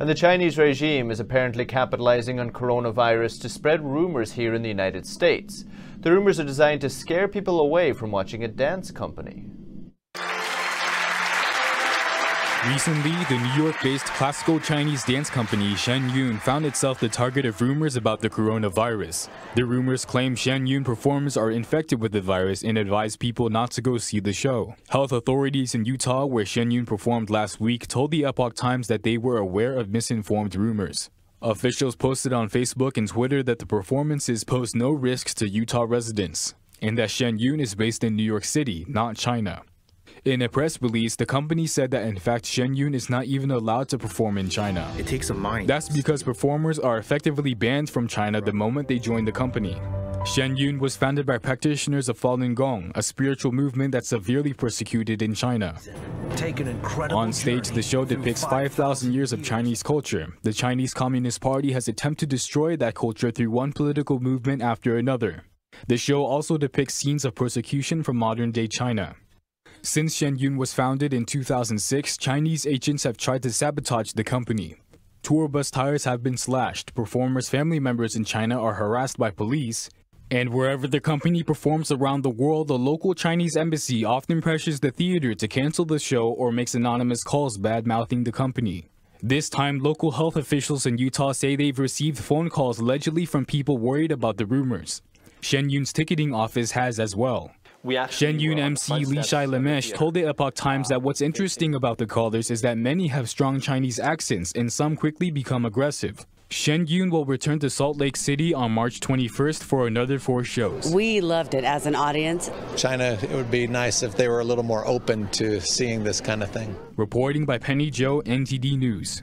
And the Chinese regime is apparently capitalizing on coronavirus to spread rumors here in the United States. The rumors are designed to scare people away from watching a dance company. Recently, the New York-based classical Chinese dance company Shen Yun found itself the target of rumors about the coronavirus. The rumors claim Shen Yun performers are infected with the virus and advise people not to go see the show. Health authorities in Utah, where Shen Yun performed last week, told the Epoch Times that they were aware of misinformed rumors. Officials posted on Facebook and Twitter that the performances pose no risks to Utah residents, and that Shen Yun is based in New York City, not China. In a press release, the company said that in fact Shen Yun is not even allowed to perform in China. It takes a mind. That's because performers are effectively banned from China the moment they join the company. Shen Yun was founded by practitioners of Falun Gong, a spiritual movement that's severely persecuted in China. On stage, the show depicts 5,000 years of Chinese culture. The Chinese Communist Party has attempted to destroy that culture through one political movement after another. The show also depicts scenes of persecution from modern-day China. Since Shenyun was founded in 2006, Chinese agents have tried to sabotage the company. Tour bus tires have been slashed, performers' family members in China are harassed by police, and wherever the company performs around the world, the local Chinese embassy often pressures the theater to cancel the show or makes anonymous calls bad-mouthing the company. This time, local health officials in Utah say they've received phone calls allegedly from people worried about the rumors. Shenyun's ticketing office has as well. Yun MC Li Shai Lemesh told the Epoch Times that what's interesting about the callers is that many have strong Chinese accents and some quickly become aggressive. Shen Yun will return to Salt Lake City on March 21st for another four shows. We loved it as an audience. China, it would be nice if they were a little more open to seeing this kind of thing. Reporting by Penny Joe, NTD News.